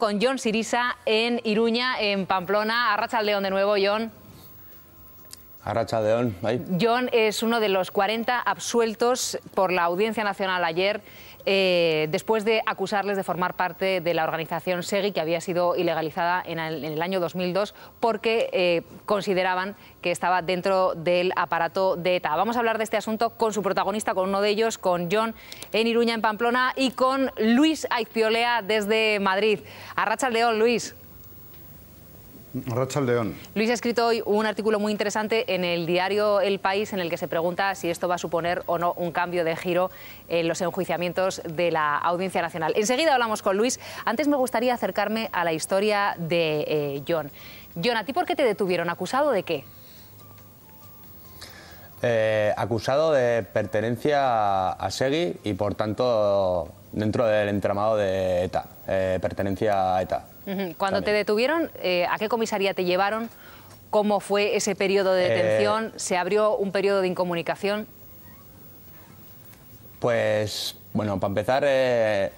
con John Sirisa en Iruña, en Pamplona. Arracha al León de nuevo, John. Arracha León, John es uno de los 40 absueltos por la Audiencia Nacional ayer eh, después de acusarles de formar parte de la organización SEGI, que había sido ilegalizada en el, año 2002 porque eh, consideraban que estaba dentro del aparato de ETA. Vamos a hablar de este asunto con su protagonista, con uno de ellos, con John en Iruña, en Pamplona, y con Luis Aizpiolea desde Madrid. Arracha León, Luis. Racha León. Luis ha escrito hoy un artículo muy interesante en el diario El País en el que se pregunta si esto va a suponer o no un cambio de giro en los enjuiciamientos de la Audiencia Nacional. Enseguida hablamos con Luis. Antes me gustaría acercarme a la historia de eh, John. John, ¿a ti por qué te detuvieron? ¿Acusado de qué? Eh, acusado de pertenencia a Segui y por tanto dentro del entramado de ETA, eh, pertenencia a ETA. Cuando te detuvieron, eh, ¿a qué comisaría te llevaron? ¿Cómo fue ese periodo de eh, detención? ¿Se abrió un periodo de incomunicación? Pues, bueno, para empezar, eh,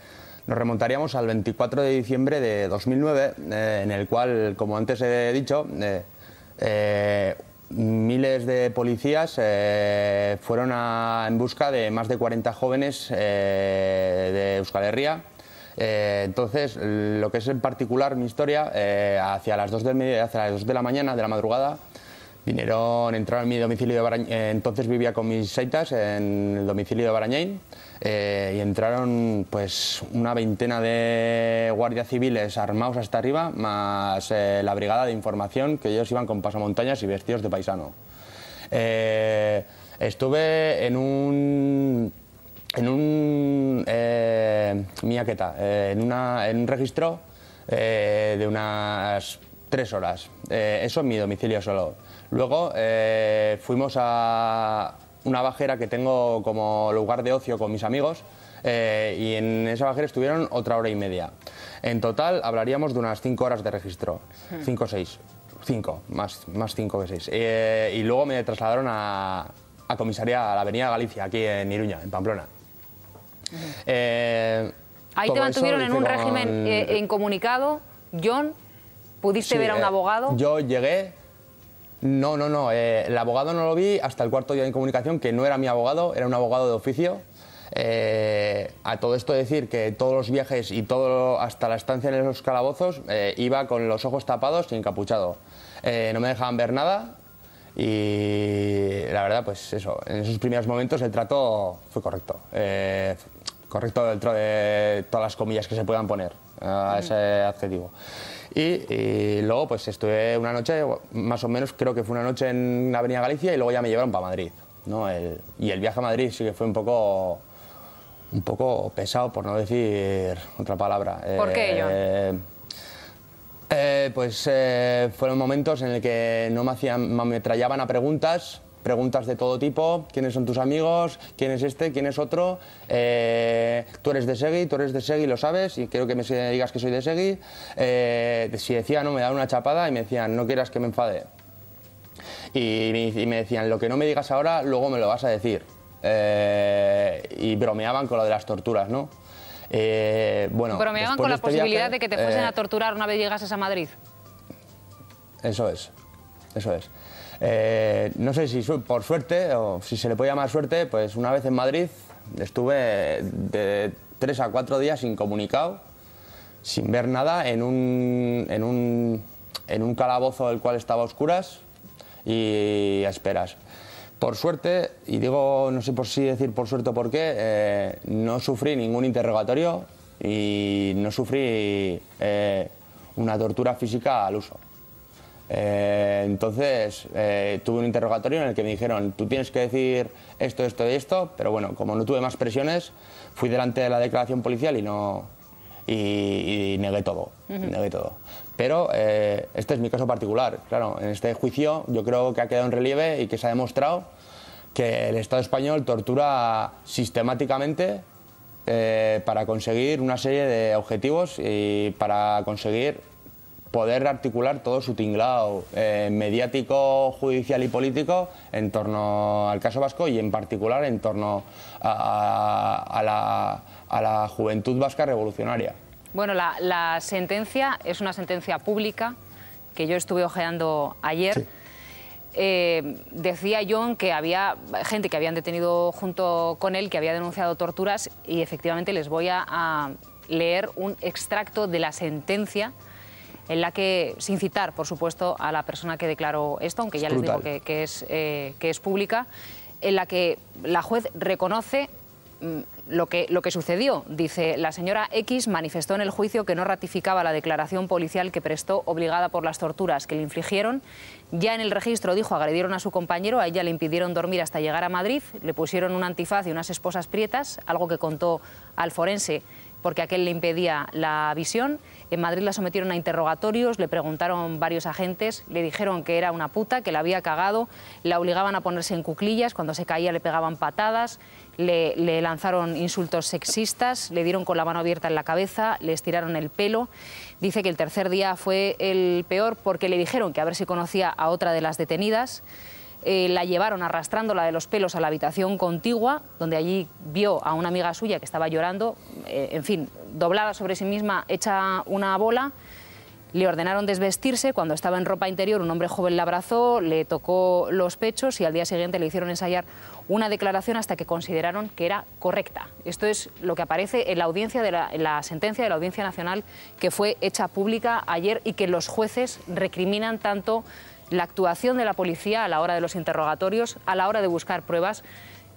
nos remontaríamos al 24 de diciembre de 2009, en el cual, como antes he dicho, miles de policías fueron en busca de más de 40 jóvenes de Euskal Herria, eh, entonces, lo que es en particular mi historia, eh, hacia, las dos hacia de la mañana, de la madrugada, vinieron, entraron en mi domicilio de eh, entonces vivía con mis seitas en el domicilio de Barañain, y entraron pues una veintena de guardias civiles armados hasta arriba, más la brigada de información, que ellos iban con pasamontañas y vestidos de paisano. estuve en un en un eh, eh, en, registro eh, de unas tres horas. eso en mi domicilio solo. Luego fuimos a una bajera que tengo como lugar de ocio con mis amigos. y en esa bajera estuvieron otra hora y media. En total hablaríamos de unas cinco horas de registro, hmm. cinco o seis, cinco, más, más cinco que seis. y luego me trasladaron a, a comisaría a la Avenida Galicia, aquí en Iruña, en Pamplona. Eh, Ahí te mantuvieron en un régimen eh, eh, incomunicado, John. ¿Pudiste ver a un abogado? Yo llegué. No, no, no. el abogado no lo vi hasta el cuarto día de incomunicación, que no era mi abogado, era un abogado de oficio. a todo esto decir que todos los viajes y todo hasta la estancia en los calabozos iba con los ojos tapados y encapuchado. no me dejaban ver nada y la verdad, pues eso, en esos primeros momentos el trato fue correcto. Eh, correcto dentro de todas las comillas que se puedan poner a ese adjetivo. Y, luego pues estuve una noche, más o menos creo que fue una noche en Avenida Galicia y luego ya me llevaron para Madrid. ¿no? y el viaje a Madrid sí que fue un poco, un poco pesado, por no decir otra palabra. ¿Por qué, John? Eh, pues eh, fueron momentos en el que no me hacían, me ametrallaban a preguntas, preguntas de todo tipo, quiénes son tus amigos, quién es este, quién es otro, eh, tú eres de Segui, tú eres de Segui, lo sabes, y quiero que me digas que soy de Segui. si decía no, me daban una chapada y me decían, no quieras que me enfade. Y, me decían, lo que no me digas ahora, luego me lo vas a decir. y bromeaban con lo de las torturas, ¿no? Eh, bueno, ¿Bromeaban con la este posibilidad de que te fuesen a eh, torturar una vez llegases a Madrid? Eso es, eso es. Eh, no sé si por suerte, o si se le puede llamar suerte, pues una vez en Madrid estuve de tres a cuatro días incomunicado, sin ver nada, en un, en un, en un calabozo del cual estaba a oscuras y a esperas. Por suerte, y digo, no sé por si decir por suerte o por qué, eh, no sufrí ningún interrogatorio y no sufrí eh, una tortura física al uso. Eh, entonces, tuve un interrogatorio en el que me dijeron, tú tienes que decir esto, esto y esto, pero bueno, como no tuve más presiones, fui delante de la declaración policial y no, y, negué todo, negué todo. Pero eh, este es mi caso particular. Claro, en este juicio yo creo que ha quedado en relieve y que se ha demostrado que el Estado español tortura sistemáticamente eh, para conseguir una serie de objetivos y para conseguir poder articular todo su tinglado eh, mediático, judicial y político en torno al caso vasco y en particular en torno a la juventud vasca revolucionaria. Bueno, la, sentencia es una sentencia pública que yo estuve ojeando ayer. Eh, decía John que había gente que habían detenido junto con él, que había denunciado torturas y efectivamente les voy a, leer un extracto de la sentencia en la que, sin citar, por supuesto, a la persona que declaró esto, aunque ya les digo que, es, eh, que es pública, en la que la juez reconoce mm, lo que, sucedió. Dice, la señora X manifestó en el juicio que no ratificaba la declaración policial que prestó obligada por las torturas que le infligieron. Ya en el registro dijo, agredieron a su compañero, a ella le impidieron dormir hasta llegar a Madrid, le pusieron un antifaz y unas esposas prietas, algo que contó al forense porque aquel le impedía la visión. En Madrid la sometieron a interrogatorios, le preguntaron varios agentes, le dijeron que era una puta, que la había cagado, la obligaban a ponerse en cuclillas, cuando se caía le pegaban patadas, le, le lanzaron insultos sexistas, le dieron con la mano abierta en la cabeza, le estiraron el pelo. Dice que el tercer día fue el peor porque le dijeron que a ver si conocía a otra de las detenidas. Eh, la llevaron arrastrándola de los pelos a la habitación contigua, donde allí vio a una amiga suya que estaba llorando, eh, en fin, doblada sobre sí misma, hecha una bola. Le ordenaron desvestirse, cuando estaba en ropa interior un hombre joven la abrazó, le tocó los pechos y al día siguiente le hicieron ensayar una declaración hasta que consideraron que era correcta. Esto es lo que aparece en la, audiencia de la, en la sentencia de la Audiencia Nacional que fue hecha pública ayer y que los jueces recriminan tanto la actuación de la policía a la hora de los interrogatorios, a la hora de buscar pruebas,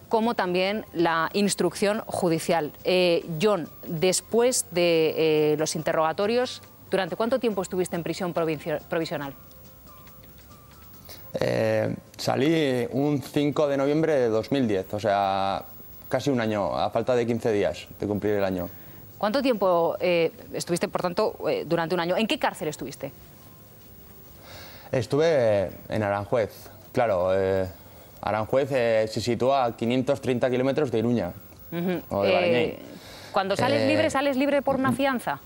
como también la instrucción judicial. Eh, John, después de eh, los interrogatorios, ¿durante cuánto tiempo estuviste en prisión provisional? Eh, salí un 5 de noviembre de 2010, o sea, casi un año, a falta de 15 días de cumplir el año. ¿Cuánto tiempo estuviste, por tanto, durante un año? ¿En qué cárcel estuviste? Estuve en Aranjuez. Claro, eh, Aranjuez eh, se sitúa a 530 kilómetros de Iruña. o de eh, cuando sales libre, ¿sales libre por una fianza?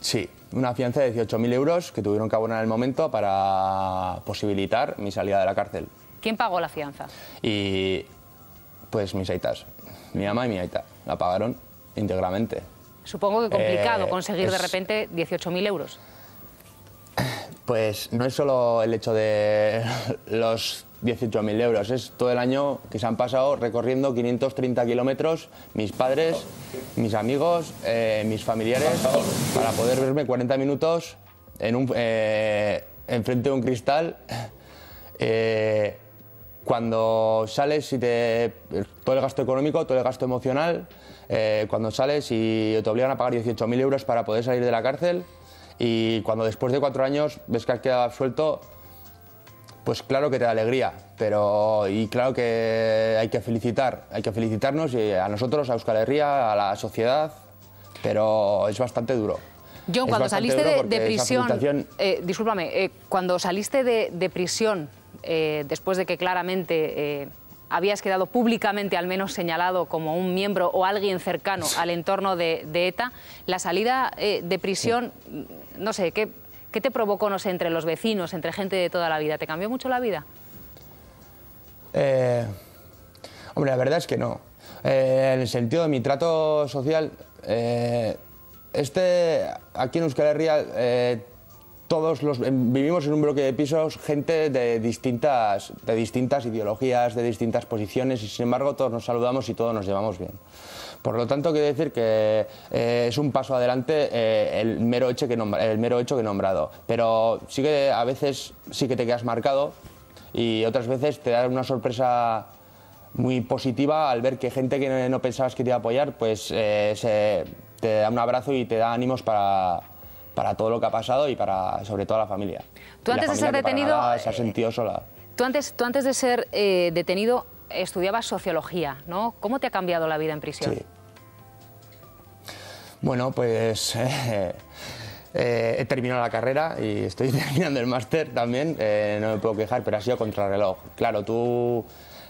Sí, una fianza de 18.000 euros que tuvieron que abonar en el momento para posibilitar mi salida de la cárcel. ¿Quién pagó la fianza? Y pues mis aitas, mi ama y mi aita, la pagaron íntegramente. Supongo que complicado conseguir de repente 18.000 euros. Pues no es solo el hecho de los 18.000 euros, es todo el año que se han pasado recorriendo 530 kilómetros mis padres, mis amigos, eh, mis familiares, para poder verme 40 minutos en eh, frente de un cristal. Eh, cuando sales y te. todo el gasto económico, todo el gasto emocional, cuando sales y te obligan a pagar 18.000 euros para poder salir de la cárcel. Y cuando después de cuatro años ves que has quedado absuelto, pues claro que te da alegría, pero y claro que hay que felicitar, hay que felicitarnos y a nosotros, a Euskal Herria, a la sociedad, pero es bastante duro. John, cuando saliste de, prisión, cuando saliste de, prisión, eh, después de que claramente eh, habías quedado públicamente al menos señalado como un miembro o alguien cercano al entorno de, ETA. La salida eh, de prisión, no sé, ¿qué, te provocó, no sé, entre los vecinos, entre gente de toda la vida? ¿Te cambió mucho la vida? Eh, hombre, la verdad es que no. Eh, en el sentido de mi trato social, este aquí en Euskal Herria todos los vivimos en un bloque de pisos gente de distintas de distintas ideologías, de distintas posiciones y sin embargo todos nos saludamos y todos nos llevamos bien. Por lo tanto, quiero decir que eh, es un paso adelante eh, el, mero hecho que el mero hecho que he nombrado. Pero sí que a veces sí que te quedas marcado y otras veces te da una sorpresa muy positiva al ver que gente que no pensabas que te iba a apoyar, pues eh, te da un abrazo y te da ánimos para, para todo lo que ha pasado y para sobre todo a la familia. Tú antes de ser detenido... se ha eh, sentido sola. Tú antes, tú antes de ser eh, detenido estudiabas sociología, ¿no? ¿Cómo te ha cambiado la vida en prisión? Bueno, pues eh, he terminado la carrera y estoy terminando el máster también, no me puedo quejar, pero ha sido contrarreloj. Claro, tú,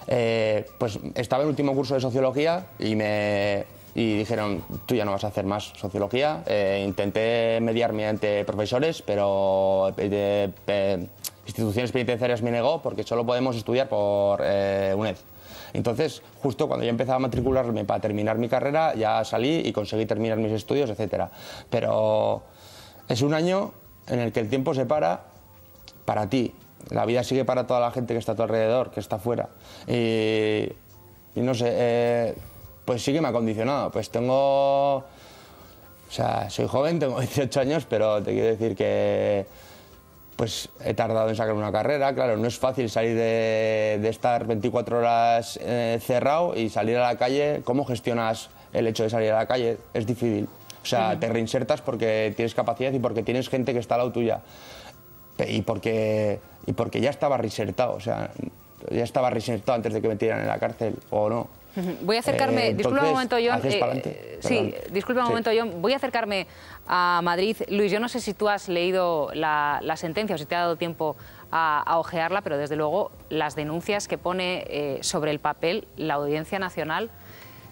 pues estaba en el último curso de sociología y me, y dijeron, tú ya no vas a hacer más sociología. Eh, intenté mediar mediante profesores, pero eh, eh, instituciones penitenciarias me negó porque solo podemos estudiar por UNED. Entonces, justo cuando yo empezaba a matricularme para terminar mi carrera, ya salí y conseguí terminar mis estudios, etc. Pero es un año en el que el tiempo se para para ti. La vida sigue para toda la gente que está a tu alrededor, que está afuera. y no sé pues sí que me ha condicionado. Pues tengo, o sea, soy joven, tengo 18 años, pero te quiero decir que pues he tardado en sacar una carrera, claro, no es fácil salir de, estar 24 horas eh, cerrado y salir a la calle, ¿cómo gestionas el hecho de salir a la calle? Es difícil. O sea, te reinsertas porque tienes capacidad y porque tienes gente que está al lado tuya. Y porque, y porque ya estaba reinsertado, o sea, ya estaba reinsertado antes de que me tiraran en la cárcel, o no. Voy a acercarme, eh, disculpa un momento John, eh, sí, disculpa un momento voy a acercarme a Madrid. Luis, yo no sé si tú has leído la, sentencia o si te ha dado tiempo a, ojearla, pero desde luego las denuncias que pone eh, sobre el papel la Audiencia Nacional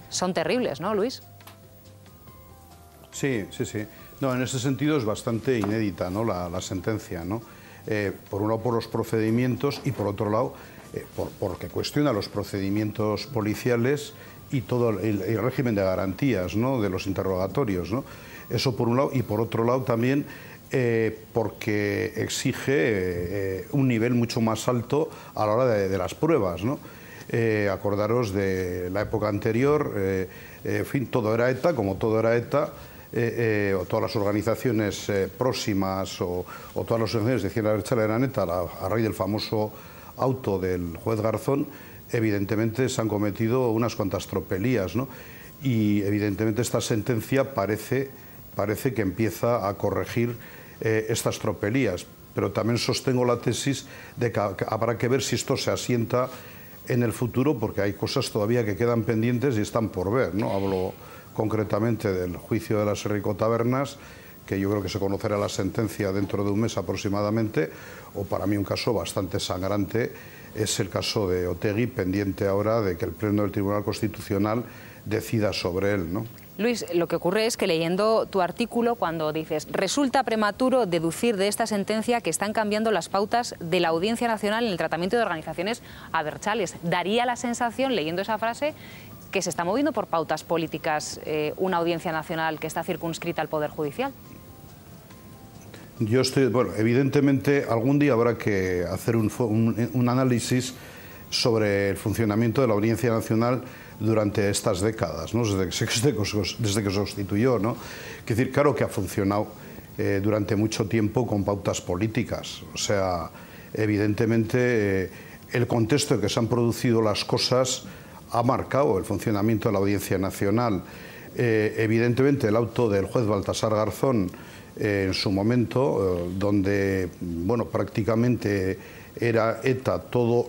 son terribles, ¿no, Luis? Sí, sí, sí. No, en ese sentido es bastante inédita ¿no? la, sentencia, ¿no? por un lado por los procedimientos y por otro lado eh, porque cuestiona los procedimientos policiales y todo el, régimen de garantías ¿no? de los interrogatorios. ¿no? Eso por un lado, y por otro lado también eh, porque exige eh, un nivel mucho más alto a la hora de, las pruebas. acordaros de la época anterior, en fin, todo era ETA, como todo era ETA, o todas las organizaciones próximas o, todas las organizaciones de la derecha eran la a raíz del famoso auto del juez Garzón, evidentemente se han cometido unas cuantas tropelías, Y evidentemente esta sentencia parece, que empieza a corregir eh, estas tropelías, pero también sostengo la tesis de que habrá que ver si esto se asienta en el futuro, porque hay cosas todavía que quedan pendientes y están por ver, ¿no? Hablo concretamente del juicio de las ricotabernas Tabernas que yo creo que se conocerá la sentencia dentro de un mes aproximadamente, o para mí un caso bastante sangrante, es el caso de Otegui, pendiente ahora de que el Pleno del Tribunal Constitucional decida sobre él. Luis, lo que ocurre es que leyendo tu artículo, cuando dices, resulta prematuro deducir de esta sentencia que están cambiando las pautas de la Audiencia Nacional en el tratamiento de organizaciones adversales. Daría la sensación, leyendo esa frase, que se está moviendo por pautas políticas eh, una Audiencia Nacional que está circunscrita al Poder Judicial. Yo estoy, bueno, evidentemente algún día habrá que hacer un, un, análisis sobre el funcionamiento de la Audiencia Nacional durante estas décadas, ¿no? desde, que, desde, que, se sustituyó, ¿no? decir, claro que ha funcionado eh, durante mucho tiempo con pautas políticas. O sea, evidentemente eh, el contexto en que se han producido las cosas ha marcado el funcionamiento de la Audiencia Nacional. Eh, evidentemente el auto del juez Baltasar Garzón eh, en su momento, eh, donde bueno, prácticamente era ETA todo,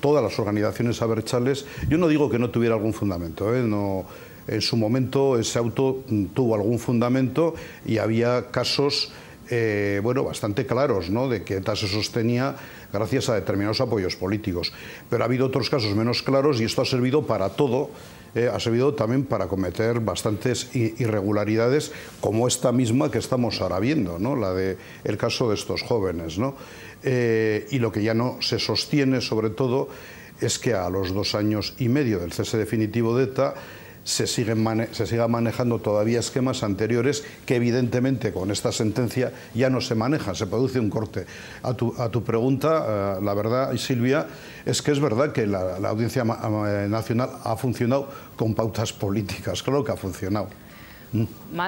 todas las organizaciones abertzales. Yo no digo que no tuviera algún fundamento, ¿eh? no, en su momento ese auto mm, tuvo algún fundamento y había casos bueno, bastante claros ¿no? de que ETA se sostenía gracias a determinados apoyos políticos. Pero ha habido otros casos menos claros y esto ha servido para todo eh, ha servido también para cometer bastantes irregularidades como esta misma que estamos ahora viendo, ¿no? la de el caso de estos jóvenes. ¿no? Eh, y lo que ya no se sostiene sobre todo es que a los dos años y medio del cese definitivo de ETA se, siguen se siga manejando todavía esquemas anteriores que evidentemente con esta sentencia ya no se manejan, se produce un corte. A tu, a tu pregunta, eh, la verdad, Silvia, es que es verdad que la, Audiencia Nacional ha funcionado con pautas políticas, claro que ha funcionado. Mm.